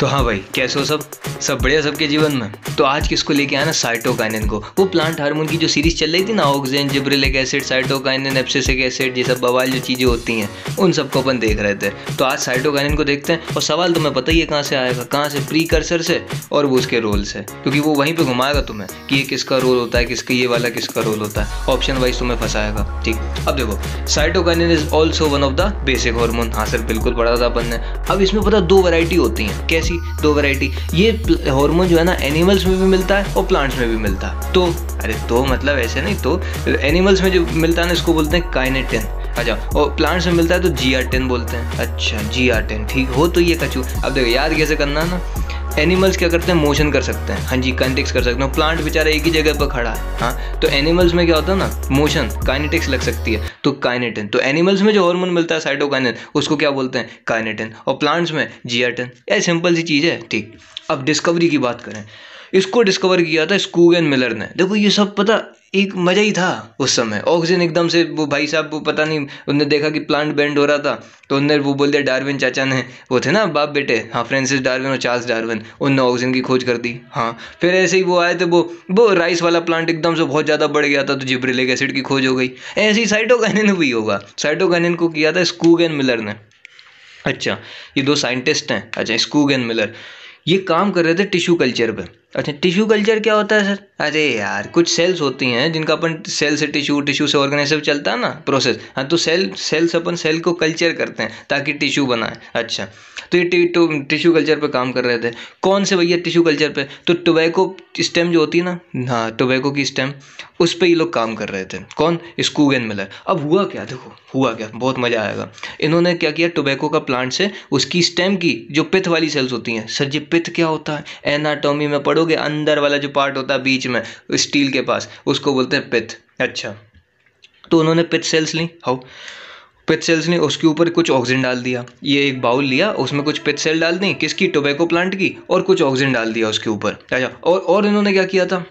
तो हाँ भाई कैसे हो सब सब बढ़िया सबके जीवन में तो आज किसको लेके आना साइटोकाइनिन को वो प्लांट हार्मोन की जो सीरीज चल रही थी ना auxin gibberellic acid cytokinin abscisic acid ये सब बवाल जो चीज़ें होती हैं उन सबको अपन देख रहे थे तो आज साइटोकाइनिन को देखते हैं और सवाल तुम्हें पता ही है कहाँ से आएगा कहाँ से प्री कर्सर से और वो उसके रोल से क्योंकि वो वहीं पर घुमाएगा तुम्हें कि ये किसका रोल होता है किसका ये वाला किसका रोल होता है ऑप्शन वाइज तुम्हें फंसाएगा ठीक अब देखो cytokinin is also one of the basic hormone हाँ सर बिल्कुल पढ़ा था अपन ने अब इसमें पता दो वैरायटी होती हैं कैसे सी दो वैरायटी ये हार्मोन जो है ना एनिमल्स में भी मिलता है और प्लांट्स में भी मिलता है तो अरे तो मतलब ऐसे नहीं तो एनिमल्स में जो मिलता है ना इसको बोलते हैं काइनेटिन अच्छा और प्लांट्स में मिलता है तो जी आर टेन बोलते हैं अच्छा जी आर टेन ठीक हो तो ये कचू अब देखो याद कैसे करना है ना एनिमल्स क्या करते हैं मोशन कर सकते हैं हाँ जी काइनेटिक्स कर सकते हैं प्लांट बेचारा एक ही जगह पर खड़ा है हाँ तो एनिमल्स में क्या होता है ना मोशन काइनेटिक्स लग सकती है तो काइनेटिन तो एनिमल्स में जो हॉर्मोन मिलता है साइटोकाइनेटिन उसको क्या बोलते हैं काइनेटिन और प्लांट्स में जियाटिन ये सिंपल सी चीज़ है ठीक अब डिस्कवरी की बात करें इसको डिस्कवर किया था स्कूगन मिलर ने देखो ये सब पता एक मज़ा ही था उस समय ऑक्सीजन एकदम से वो भाई साहब वो पता नहीं उनने देखा कि प्लांट बैंड हो रहा था तो उनने वो बोल दिया डार्विन चाचा ने वो थे ना बाप बेटे हाँ फ्रेंसिस डार्विन और चार्ल्स डार्विन उनने ऑक्सीजन की खोज कर दी हाँ फिर ऐसे ही वो आए थे तो वो वो राइस वाला प्लांट एकदम से बहुत ज़्यादा बढ़ गया था तो जिब्रिलिक एसिड की खोज हो गई ऐसे ही साइटोकैनिन भी होगा साइटोकैनिन को किया था स्कूग एंड मिलर ने अच्छा ये दो साइंटिस्ट हैं अच्छा स्कूग एंड मिलर ये काम कर रहे थे टिश्यू कल्चर पर अच्छा टिश्यू कल्चर क्या होता है सर अरे यार कुछ सेल्स होती हैं जिनका अपन सेल से टिश्यू टिश्यू से ऑर्गेनाइज सब चलता है ना प्रोसेस हाँ तो सेल सेल्स अपन सेल को कल्चर करते हैं ताकि टिश्यू बनाए अच्छा तो ये टिश्यू कल्चर तो पे काम कर रहे थे कौन से भैया टिश्यू कल्चर पे तो टोबैको स्टेम जो होती है ना हाँ टोबैको की स्टेम उस पर ये लोग काम कर रहे थे कौन स्कूगन मिलर अब हुआ क्या देखो हुआ क्या बहुत मज़ा आएगा इन्होंने क्या किया टोबैको का प्लांट से उसकी स्टेम की जो पिथ वाली सेल्स होती हैं सर जी पिथ क्या होता है एनाटोमी में पढ़ पढ़ोगे अंदर वाला जो पार्ट होता है बीच में स्टील के पास उसको बोलते हैं पिथ अच्छा तो उन्होंने पिथ सेल्स ली हाउ पिथ सेल्स ने उसके ऊपर कुछ ऑक्सीजन डाल दिया ये एक बाउल लिया उसमें कुछ पिथ सेल डाल दी किसकी टोबैको प्लांट की और कुछ ऑक्सीजन डाल दिया उसके ऊपर अच्छा और और इन्होंने क्या किया था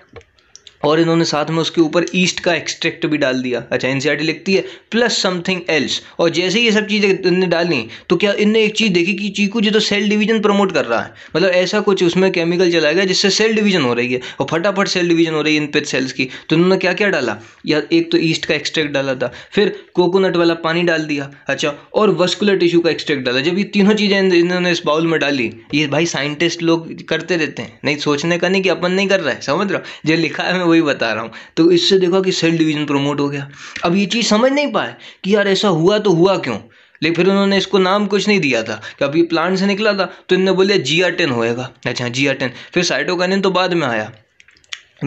और इन्होंने साथ में उसके ऊपर ईस्ट का एक्सट्रैक्ट भी डाल दिया अच्छा एन e लिखती है प्लस समथिंग एल्स और जैसे ही ये सब चीज़ें इनने डाली तो क्या इनने एक चीज़ देखी कि चीकू जी तो सेल डिवीजन प्रमोट कर रहा है मतलब ऐसा कुछ उसमें केमिकल चला गया जिससे सेल डिवीजन हो रही है और फटाफट सेल डिवीजन हो रही है इन पे सेल्स की तो इन्होंने क्या क्या डाला या एक तो ईस्ट का एक्सट्रैक्ट डाला था फिर कोकोनट वाला पानी डाल दिया अच्छा और वस्कुलर टिश्यू का एक्सट्रैक्ट डाला जब ये तीनों चीज़ें इन्होंने इस बाउल में डाली ये भाई साइंटिस्ट लोग करते रहते हैं नहीं सोचने का नहीं कि अपन नहीं कर रहा है समझ रहा जो लिखा है मैं वही बता रहा हूँ तो इससे देखो कि सेल डिवीजन प्रमोट हो गया अब ये चीज़ समझ नहीं पाए कि यार ऐसा हुआ तो हुआ क्यों लेकिन फिर उन्होंने इसको नाम कुछ नहीं दिया था कि अभी प्लांट से निकला था तो इनने बोले आर टेन होएगा अच्छा जी आर टेन फिर साइटोकाइनिन तो बाद में आया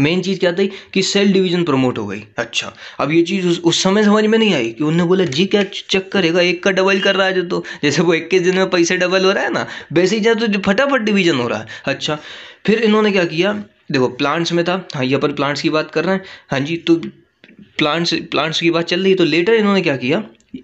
मेन चीज़ क्या थी कि सेल डिवीजन प्रमोट हो गई अच्छा अब ये चीज़ उस, उस समय समझ में नहीं आई कि उन्होंने बोला जी क्या चेक करेगा एक का डबल कर रहा है जो तो जैसे वो इक्कीस दिन में पैसे डबल हो रहा है ना वैसे ही जाए तो फटाफट डिवीजन हो रहा है अच्छा फिर इन्होंने क्या किया देखो प्लांट्स में था हाँ ये अपन प्लांट्स की बात कर रहे हैं हाँ जी तो प्लांट्स प्लांट्स की बात चल रही है तो लेटर इन्होंने क्या किया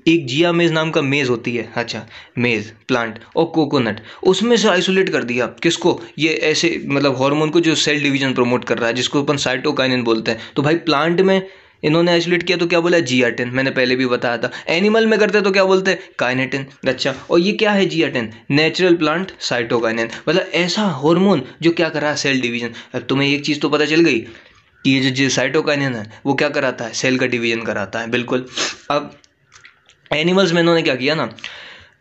एक जिया मेज नाम का मेज़ होती है अच्छा मेज़ प्लांट और कोकोनट उसमें से आइसोलेट कर दिया किसको ये ऐसे मतलब हार्मोन को जो सेल डिवीजन प्रमोट कर रहा है जिसको अपन साइटोकाइनिन बोलते हैं तो भाई प्लांट में इन्होंने आइसोलेट किया तो क्या बोला जियाटिन मैंने पहले भी बताया था एनिमल में करते तो क्या बोलते हैं काइनेटिन अच्छा और ये क्या है जियाटिन नेचुरल प्लांट साइटोकाइन मतलब ऐसा हार्मोन जो क्या कर रहा है सेल डिवीजन अब तुम्हें एक चीज़ तो पता चल गई कि ये जो जो साइटोकाइनिन है वो क्या कराता है सेल का डिवीजन कराता है बिल्कुल अब एनिमल्स में इन्होंने क्या किया ना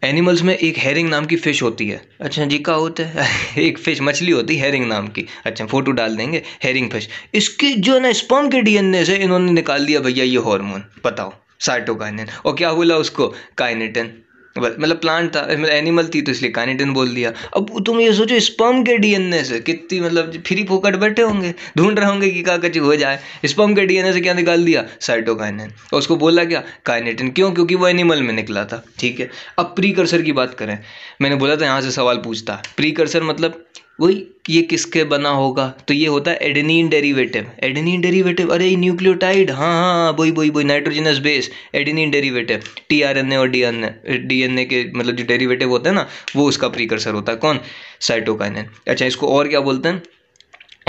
एनिमल्स में एक हेरिंग नाम की फ़िश होती है अच्छा जी क्या होता है एक फ़िश मछली होती है हेरिंग नाम की अच्छा फ़ोटो डाल देंगे हेरिंग फिश इसकी जो है ना स्पम के डीएनए से इन्होंने निकाल दिया भैया ये हार्मोन बताओ साइटोकाइनिन और क्या बोला उसको काइनेटिन मतलब प्लांट था मतलब एनिमल थी तो इसलिए कानीटन बोल दिया अब तुम ये सोचो स्पर्म के डीएनए से कितनी मतलब फ्री फोकट बैठे होंगे ढूंढ रहे होंगे कि का कची हो जाए स्पर्म के डीएनए से क्या निकाल दिया साइटोकाइनिन और उसको बोला क्या काइनेटिन क्यों क्योंकि वो एनिमल में निकला था ठीक है अब प्रीकर्सर की बात करें मैंने बोला था यहाँ से सवाल पूछता प्रीकर्सर मतलब वही ये किसके बना होगा तो ये होता है एडेनिन डेरिवेटिव एडेनिन डेरिवेटिव अरे न्यूक्लियोटाइड हाँ, हाँ हाँ वही वही वही nitrogenous base adenine derivative A और डीएनए डीएनए के मतलब जो डेरिवेटिव होता है ना वो उसका प्रीकर्सर होता है कौन साइटोकाइन अच्छा इसको और क्या बोलते हैं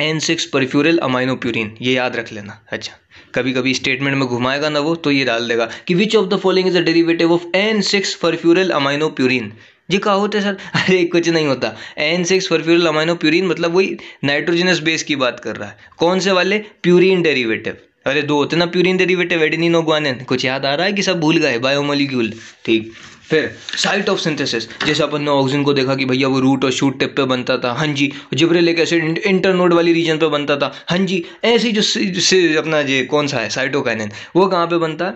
एन सिक्स परफ्यूरल अमाइनोप्यूरिन ये याद रख लेना अच्छा कभी कभी स्टेटमेंट में घुमाएगा ना वो तो ये डाल देगा कि which of the following is a derivative of N six furfuryl aminopurine जी कहा होता है सर अरे कुछ नहीं होता N six furfuryl amino purine मतलब वही नाइट्रोजनस बेस की बात कर रहा है कौन से वाले प्यूरिन डेरिवेटिव अरे दो होते ना प्यूरिन डेरिवेटिव एडेनिन और कुछ याद आ रहा है कि सब भूल गए बायोमोलिक्यूल ठीक फिर साइट ऑफ सिंथेसिस जैसे अपन ने ऑक्सीजन को देखा कि भैया वो रूट और शूट टिप पे बनता था हाँ जी जिब्रेलिक एसिड इंटरनोड वाली रीजन पे बनता था हाँ जी ऐसी जो से अपना जो कौन सा है साइटोकाइनिन वो कहाँ पे बनता है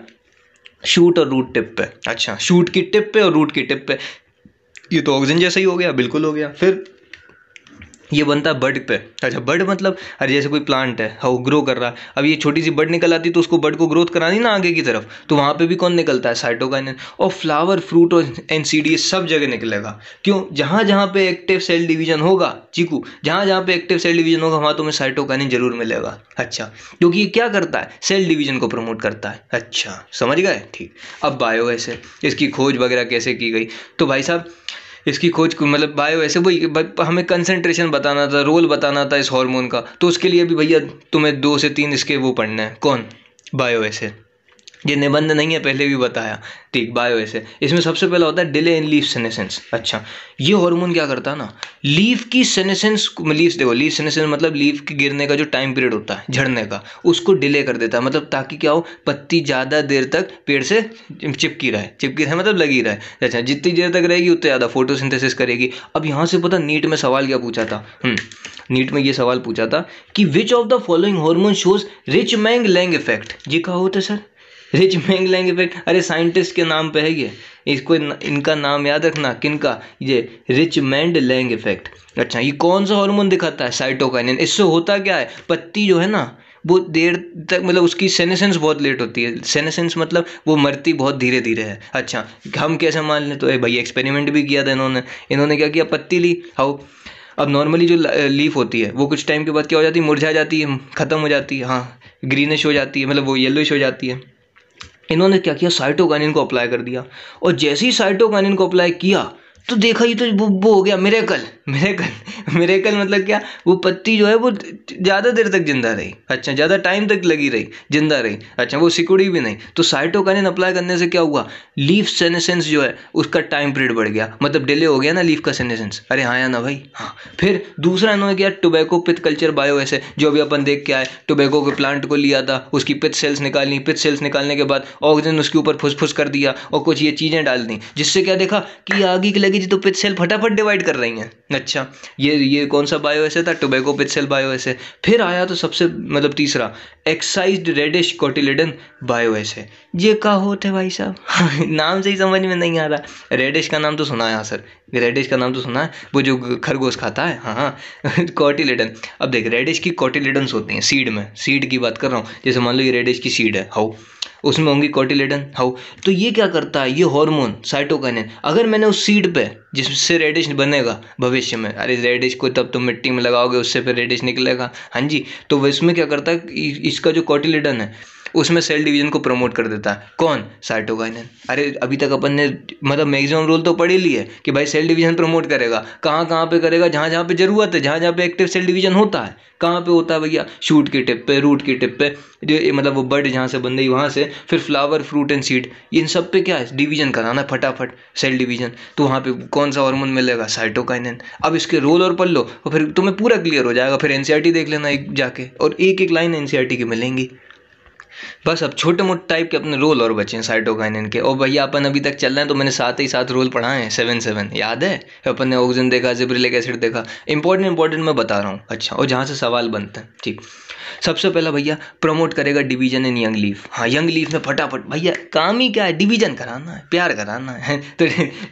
शूट और रूट टिप पे अच्छा शूट की टिप पे और रूट की टिप पे ये तो ऑक्सीजन जैसा ही हो गया बिल्कुल हो गया फिर ये बनता है बड पे अच्छा बर्ड मतलब अरे जैसे कोई प्लांट है हाँ ग्रो कर रहा है अब ये छोटी सी बर्ड निकल आती तो उसको बर्ड को ग्रोथ करानी ना आगे की तरफ तो वहाँ पे भी कौन निकलता है साइटोकाइनिन और फ्लावर फ्रूट और एन सब जगह निकलेगा क्यों जहाँ जहाँ पे एक्टिव सेल डिवीजन होगा चीकू जहाँ जहाँ पे एक्टिव सेल डिवीजन होगा वहाँ तुम्हें साइटोकाइनिन जरूर मिलेगा अच्छा क्योंकि ये क्या करता है सेल डिवीजन को प्रमोट करता है अच्छा समझ गए ठीक अब बायो ऐसे इसकी खोज वगैरह कैसे की गई तो भाई साहब इसकी खोज मतलब बायो ऐसे वही हमें कंसनट्रेशन बताना था रोल बताना था इस हार्मोन का तो उसके लिए भी भैया तुम्हें दो से तीन इसके वो पढ़ना है कौन बायो ऐसे ये निबंध नहीं है पहले भी बताया ठीक बायो ऐसे इसमें सबसे पहला होता है डिले इन लीफ सेनेसेंस अच्छा ये हार्मोन क्या करता है ना लीफ की सेनेसेंस लीफ मतलब देखो लीफ सेनेसेंस मतलब लीफ के गिरने का जो टाइम पीरियड होता है झड़ने का उसको डिले कर देता है मतलब ताकि क्या हो पत्ती ज़्यादा देर तक पेड़ से चिपकी रहे चिपकी रहे मतलब लगी रहे अच्छा जितनी देर तक रहेगी उतनी ज़्यादा फोटोसिंथेसिस करेगी अब यहाँ से पता नीट में सवाल क्या पूछा था हम्म, नीट में ये सवाल पूछा था कि which of the following hormone shows Richmond Lang effect ये कहा होता sir Richmond Lang effect अरे साइंटिस्ट के नाम पे है ये इसको इन, इनका नाम याद रखना किनका ये रिच मैंड लैंग इफेक्ट अच्छा ये कौन सा हार्मोन दिखाता है साइटोकाइनिन इससे होता क्या है पत्ती जो है ना वो देर तक मतलब उसकी सेनेसेंस बहुत लेट होती है सेनेसेंस मतलब वो मरती बहुत धीरे धीरे है अच्छा हम कैसे मान लें तो ए भाई एक्सपेरिमेंट भी किया था इन्होंने इन्होंने क्या किया पत्ती ली हाउ अब नॉर्मली जो लीफ होती है वो कुछ टाइम के बाद क्या हो जाती है मुरझा जाती है ख़त्म हो जाती है हाँ ग्रीनिश हो जाती है मतलब वो येलोइश हो जाती है इन्होंने क्या किया साइटोकाइनिन को अप्लाई कर दिया और जैसे ही साइटोकाइनिन को अप्लाई किया तो देखा ये तो वो वो हो गया कल मेरे कल मतलब क्या वो पत्ती जो है वो ज़्यादा देर तक जिंदा रही अच्छा ज़्यादा टाइम तक लगी रही जिंदा रही अच्छा वो सिकुड़ी भी नहीं तो साइटोकानिन अप्लाई करने से क्या हुआ लीफ सेनेसेंस जो है उसका टाइम पीरियड बढ़ गया मतलब डिले हो गया ना लीफ का सेनेसेंस अरे हाँ या ना भाई हाँ फिर दूसरा इन्होंने किया टोबैको पित कल्चर बायो ऐसे जो अभी अपन देख के आए टोबैको के प्लांट को लिया था उसकी पित सेल्स निकालनी पिथ सेल्स निकालने के बाद ऑक्सीजन उसके ऊपर फुसफुस कर दिया और कुछ ये चीज़ें डाल दी जिससे क्या देखा कि आगे की जी तो पिथ सेल फटाफट डिवाइड कर रही हैं अच्छा ये ये कौन सा बायो ऐसे था टोबैको पिथ सेल बायो ऐसे फिर आया तो सबसे मतलब तीसरा एक्साइज रेडिश कोटिलेडन बायो ऐसे ये का होते भाई साहब नाम से ही समझ में नहीं आ रहा रेडिश का नाम तो सुना है हाँ सर रेडिश का नाम तो सुना है वो जो खरगोश खाता है हाँ हाँ कॉटिलेडन अब देख रेडिश की कॉटिलेडन होती हैं सीड में सीड की बात कर रहा हूँ जैसे मान लो ये रेडिश की सीड है हाउ उसमें होंगी कॉटिलेडन हाउ तो ये क्या करता है ये हार्मोन साइटोकाइनिन अगर मैंने उस सीड पे जिससे रेडिश बनेगा भविष्य में अरे रेडिश को तब तो मिट्टी में लगाओगे उससे फिर रेडिश निकलेगा हाँ जी तो इसमें क्या करता है इसका जो कॉटिलेडन है उसमें सेल डिवीजन को प्रमोट कर देता है कौन साइटोकाइनन अरे अभी तक अपन ने मतलब मैक्सिमम रोल तो पढ़े लिए कि भाई सेल डिवीजन प्रमोट करेगा कहाँ कहाँ पे करेगा जहाँ जहाँ पे ज़रूरत है जहाँ जहाँ पे एक्टिव सेल डिवीजन होता है कहाँ पे होता है भैया शूट की टिप पे रूट की टिप पे जो मतलब वो बर्ड जहाँ से बन गई वहाँ से फिर फ्लावर फ्रूट एंड सीड इन सब पे क्या है डिवीजन कराना फटाफट सेल डिवीजन तो वहाँ पे कौन सा हार्मोन मिलेगा साइटोकाइनन अब इसके रोल और पढ़ लो और फिर तुम्हें पूरा क्लियर हो जाएगा फिर एनसीईआरटी देख लेना एक जाके और एक एक लाइन एनसीईआरटी की मिलेंगी बस अब छोटे मोटे टाइप के अपने रोल और बचे हैं साइटोकाइनिन के और भैया अपन अभी तक चल रहे हैं तो मैंने साथ ही साथ रोल पढ़ाए हैं सेवन सेवन याद है अपन ने ऑक्सीजन देखा जिब्रिलिक एसिड देखा इंपॉर्टेंट इंपॉर्टेंट मैं बता रहा हूँ अच्छा और जहाँ से सवाल बनते हैं ठीक सबसे पहला भैया प्रमोट करेगा डिवीजन इन यंग लीफ हाँ यंग लीफ में फटाफट भैया काम ही क्या है डिवीजन कराना है प्यार कराना है तो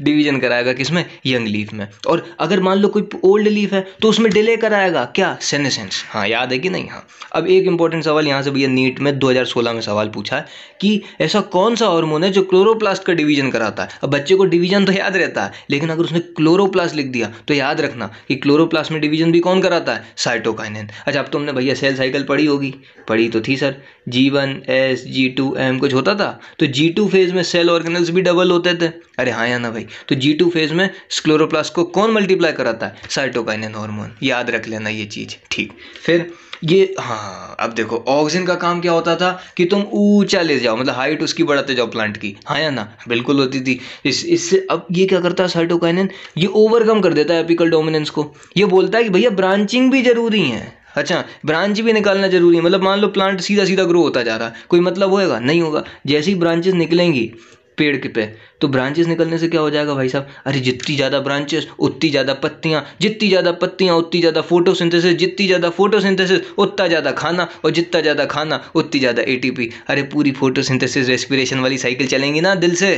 डिवीजन कराएगा किसमें यंग लीफ में और अगर मान लो कोई ओल्ड लीफ है तो उसमें डिले कराएगा क्या सेनेसेंस हाँ याद है कि नहीं हाँ अब एक इंपॉर्टेंट सवाल यहाँ से भैया नीट में दो में सवाल पूछा है कि ऐसा कौन सा हॉर्मोन है जो क्लोरोप्लास्ट का डिवीजन कराता है अब बच्चे को डिवीजन तो याद रहता है लेकिन अगर उसने क्लोरोप्लास्ट लिख दिया तो याद रखना कि क्लोरोप्लास्ट में डिवीजन भी कौन कराता है साइटोकाइनेन अच्छा अब तुमने भैया सेल साइकिल पढ़ी होगी पढ़ी तो थी सर जी one S G two M कुछ होता था तो जी टू फेज़ में सेल ऑर्गेनल्स भी डबल होते थे अरे हाँ या ना भाई तो जी टू फेज़ में स्क्लोरोप्लास्ट को कौन मल्टीप्लाई कराता है साइटोकाइन हार्मोन याद रख लेना ये चीज़ ठीक फिर ये हाँ अब देखो ऑक्सीजन का काम क्या होता था कि तुम ऊंचा ले जाओ मतलब हाइट उसकी बढ़ाते जाओ प्लांट की हाँ या ना बिल्कुल होती थी इस इससे अब ये क्या करता है साइटोकाइनन ये ओवरकम कर देता है एपिकल डोमिनेंस को ये बोलता है कि भैया ब्रांचिंग भी ज़रूरी है अच्छा ब्रांच भी निकालना जरूरी है मतलब मान लो प्लांट सीधा सीधा ग्रो होता जा रहा है कोई मतलब होएगा नहीं होगा जैसे ही ब्रांचेस निकलेंगी पेड़ के पे तो ब्रांचेस निकलने से क्या हो जाएगा भाई साहब अरे जितनी ज़्यादा ब्रांचेस उतनी ज़्यादा पत्तियाँ जितनी ज़्यादा पत्तियाँ उतनी ज़्यादा फोटोसिंथेसिस जितनी ज़्यादा फोटोसिंथेसिस उतना ज़्यादा खाना और जितना ज़्यादा खाना उतनी ज़्यादा एटीपी अरे पूरी फोटोसिंथेसिस रेस्पिरेशन वाली साइकिल चलेंगी ना दिल से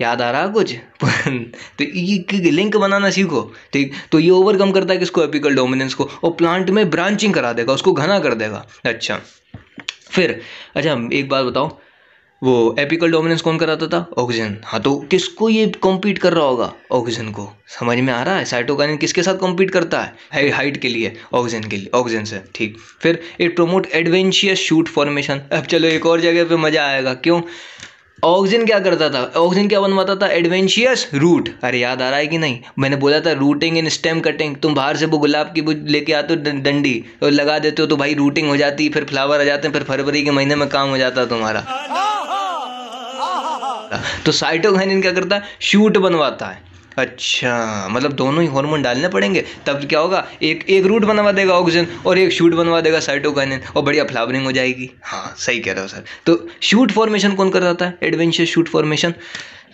याद आ रहा कुछ तो ये लिंक बनाना सीखो ठीक तो ये ओवरकम करता है किसको एपिकल डोमिनेंस को और प्लांट में ब्रांचिंग करा देगा उसको घना कर देगा अच्छा फिर अच्छा एक बात बताओ वो एपिकल डोमिनेंस कौन कराता था ऑक्सीजन हाँ तो किसको ये कॉम्पीट कर रहा होगा ऑक्सीजन को समझ में आ रहा है साइटोकाइन किसके साथ कॉम्पीट करता है हाइट के लिए ऑक्सीजन के लिए ऑक्सीजन से ठीक फिर it promote adventitious shoot formation अब चलो एक और जगह पे मज़ा आएगा क्यों ऑक्सीजन क्या करता था ऑक्सीजन क्या बनवाता था एडवेंशियस रूट अरे याद आ रहा है कि नहीं मैंने बोला था रूटिंग इन स्टेम कटिंग तुम बाहर से वो गुलाब की लेके आते हो डंडी और लगा देते हो तो भाई रूटिंग हो जाती फिर फ्लावर आ जाते हैं फिर फरवरी के महीने में काम हो जाता तुम्हारा तो साइटोकैनिन क्या करता है शूट बनवाता है अच्छा मतलब दोनों ही हार्मोन डालने पड़ेंगे तब क्या होगा एक एक रूट बनवा देगा ऑक्सीजन और एक शूट बनवा देगा साइटोकाइनिन और बढ़िया फ्लावरिंग हो जाएगी हाँ सही कह रहे हो सर तो शूट फॉर्मेशन कौन करवाता है एडवेंचर शूट फॉर्मेशन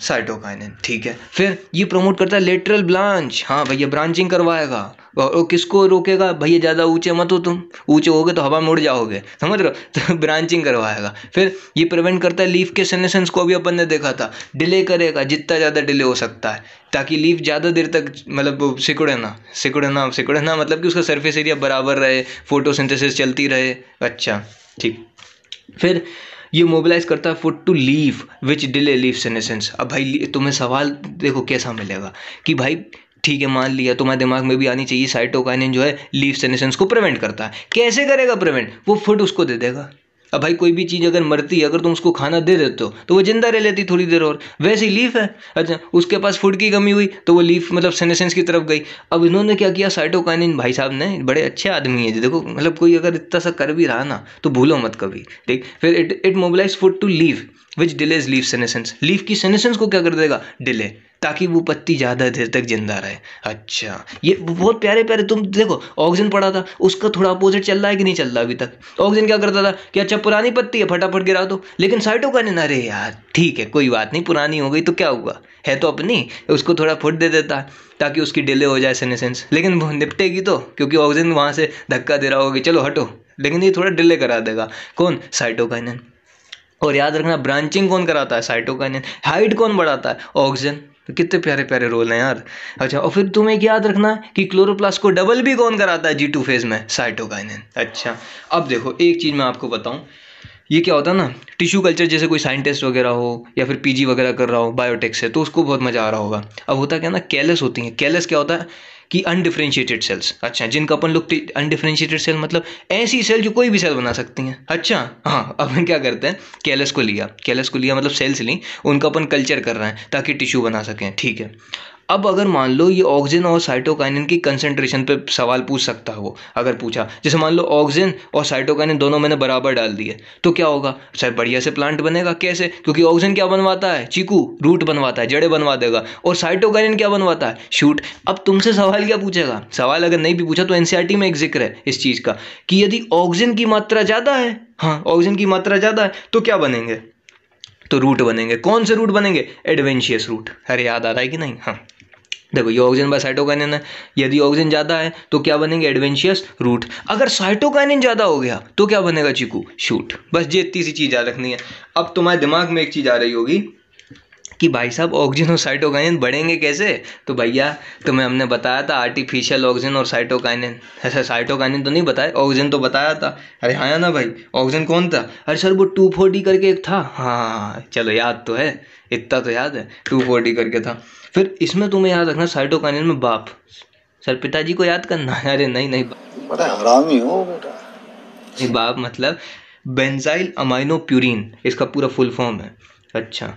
साइटोकाइनिन ठीक है फिर ये प्रमोट करता है लेटरल ब्रांच हाँ भैया ब्रांचिंग करवाएगा और किसको रोकेगा भैया ज़्यादा ऊंचे मत हो तुम ऊँचे होगे तो हवा में उड़ जाओगे समझ रहे हो तो ब्रांचिंग करवाएगा फिर ये प्रिवेंट करता है लीफ के सेनेसेंस को भी अपन ने देखा था डिले करेगा जितना ज़्यादा डिले हो सकता है ताकि लीफ ज़्यादा देर तक मतलब सिकुड़े ना सिकुड़े ना सिकुड़े ना मतलब कि उसका सरफेस एरिया बराबर रहे फोटोसिंथेसिस चलती रहे अच्छा ठीक फिर ये मोबिलाइज करता है food to leaf which delay leaf senescence अब भाई तुम्हें सवाल देखो कैसा मिलेगा कि भाई ठीक है मान लिया तुम्हारे तो दिमाग में भी आनी चाहिए साइटोकाइनिन जो है लीव सेनेसेंस को प्रिवेंट करता है कैसे करेगा प्रिवेंट वो फूड उसको दे देगा अब भाई कोई भी चीज़ अगर मरती है अगर तुम उसको खाना दे देते हो तो वो जिंदा रह लेती थोड़ी देर और वैसे ही लीफ है अच्छा उसके पास फूड की कमी हुई तो वो लीफ मतलब सेनेसेंस की तरफ गई अब इन्होंने क्या किया साइटोकाइनिन भाई साहब ने बड़े अच्छे आदमी है देखो मतलब कोई अगर इतना सा कर भी रहा ना तो भूलो मत कभी ठीक फिर it it mobilize food to leaf which delays leaf senescence leaf की सेनेसेंस को क्या कर देगा डिले ताकि वो पत्ती ज़्यादा देर तक ज़िंदा रहे अच्छा ये बहुत प्यारे प्यारे तुम देखो ऑक्सीजन पड़ा था उसका थोड़ा अपोजिट चल रहा है कि नहीं चल रहा अभी तक ऑक्सीजन क्या करता था कि अच्छा पुरानी पत्ती है फटाफट गिरा दो तो। लेकिन साइटोकानिन अरे यार ठीक है कोई बात नहीं पुरानी हो गई तो क्या हुआ है तो अपनी उसको थोड़ा फुट दे देता है ताकि उसकी डिले हो जाए सेनेसेंस लेकिन वो निपटेगी तो क्योंकि ऑक्सीजन वहाँ से धक्का दे रहा होगा कि चलो हटो लेकिन ये थोड़ा डिले करा देगा कौन साइटोकाइनन और याद रखना ब्रांचिंग कौन कराता है साइटोकाइनन हाइट कौन बढ़ाता है ऑक्सीजन कितने प्यारे प्यारे रोल हैं यार अच्छा और फिर तुम्हें एक याद रखना कि क्लोरोप्लास्ट को डबल भी कौन कराता है जी टू फेज में साइटोकाइन अच्छा अब देखो एक चीज़ मैं आपको बताऊँ ये क्या होता है ना टिश्यू कल्चर जैसे कोई साइंटिस्ट वगैरह हो या फिर पीजी वगैरह कर रहा हो बायोटेक से तो उसको बहुत मज़ा आ रहा होगा अब होता क्या ना कैलस होती है कैलस क्या होता है कि अनडिफ्रेंशिएटेड सेल्स अच्छा जिनका अपन लोग अनडिफ्रेंशिएटेड सेल मतलब ऐसी सेल जो कोई भी सेल बना सकती हैं अच्छा हाँ अपन क्या करते हैं कैलस को लिया कैलस को लिया मतलब सेल्स ली उनका अपन कल्चर कर रहे हैं ताकि टिश्यू बना सकें ठीक है अब अगर मान लो ये ऑक्सीजन और साइटोकाइनिन की कंसेंट्रेशन पे सवाल पूछ सकता हो अगर पूछा जैसे मान लो ऑक्सीजन और साइटोकाइनिन दोनों मैंने बराबर डाल दिए तो क्या होगा सर बढ़िया से प्लांट बनेगा कैसे क्योंकि ऑक्सीजन क्या बनवाता है चीकू रूट बनवाता है जड़े बनवा देगा और साइटोकाइनिन क्या बनवाता है शूट अब तुमसे सवाल क्या पूछेगा सवाल अगर नहीं भी पूछा तो एनसीईआरटी e में एक जिक्र है इस चीज़ का कि यदि ऑक्सीजन की मात्रा ज़्यादा है हाँ ऑक्सीजन की मात्रा ज़्यादा है तो क्या बनेंगे तो रूट बनेंगे कौन से रूट बनेंगे एडवेंशियस रूट अरे याद आ रहा है कि नहीं हाँ देखो ये ऑक्सीजन बाय साइटोकाइनिन है यदि ऑक्सीजन ज़्यादा है तो क्या बनेंगे एडवेंचियस रूट अगर साइटोकाइनिन ज़्यादा हो गया तो क्या बनेगा चीकू शूट बस ये इतनी सी चीज़ याद रखनी है अब तुम्हारे दिमाग में एक चीज़ आ रही होगी कि भाई साहब ऑक्सीजन और साइटोकाइनिन बढ़ेंगे कैसे तो भैया तुम्हें हमने बताया था आर्टिफिशियल ऑक्सीजन और साइटोकाइनिन ऐसा साइटोकाइनिन तो नहीं बताया ऑक्सीजन तो बताया था अरे हाँ ना भाई ऑक्सीजन कौन था अरे सर वो टू फोर्टी करके एक था हाँ चलो याद तो है इतना तो याद है टू फोर्टी करके था फिर इसमें तुम्हें याद रखना साइटोकाइनिन में बाप सर पिताजी को याद करना अरे नहीं नहीं बेटा नहीं बाप मतलब बेंजाइल अमाइनो प्यूरिन इसका पूरा फुल फॉर्म है अच्छा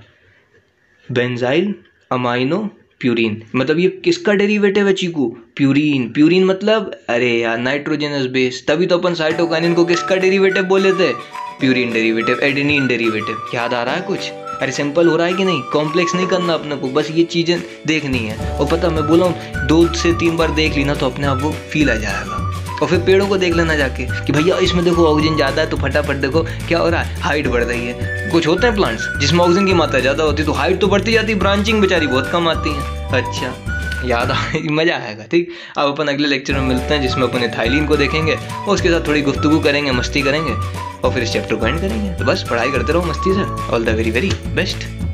बेंजाइल अमाइनो प्यूरिन मतलब ये किसका डेरिवेटिव है चीकू प्यूरिन प्यूरिन मतलब अरे यार नाइट्रोजनस बेस तभी तो अपन साइटोकाइनिन को किसका डेरिवेटिव बोले थे प्यूरिन डेरिवेटिव एडेनिन डेरिवेटिव याद आ रहा है कुछ अरे सिंपल हो रहा है कि नहीं कॉम्प्लेक्स नहीं करना अपने को बस ये चीज़ें देखनी है और पता मैं बोला हूँ दो से तीन बार देख ली ना तो अपने आप वो फील आ जाएगा और फिर पेड़ों को देख लेना जाके कि भैया इसमें देखो ऑक्सीजन ज़्यादा है तो फटाफट देखो क्या हो रहा है हाइट बढ़ रही है कुछ होते हैं प्लांट्स जिसमें ऑक्सीजन की मात्रा ज़्यादा होती है तो हाइट तो बढ़ती जाती है ब्रांचिंग बेचारी बहुत कम आती है अच्छा याद आए मज़ा आएगा ठीक अब अपन अगले लेक्चर में मिलते हैं जिसमें अपने थाईलैंड को देखेंगे और उसके साथ थोड़ी गुफ्तगु करेंगे मस्ती करेंगे और फिर इस चैप्टर को एंड करेंगे तो बस पढ़ाई करते रहो मस्ती से all the very very best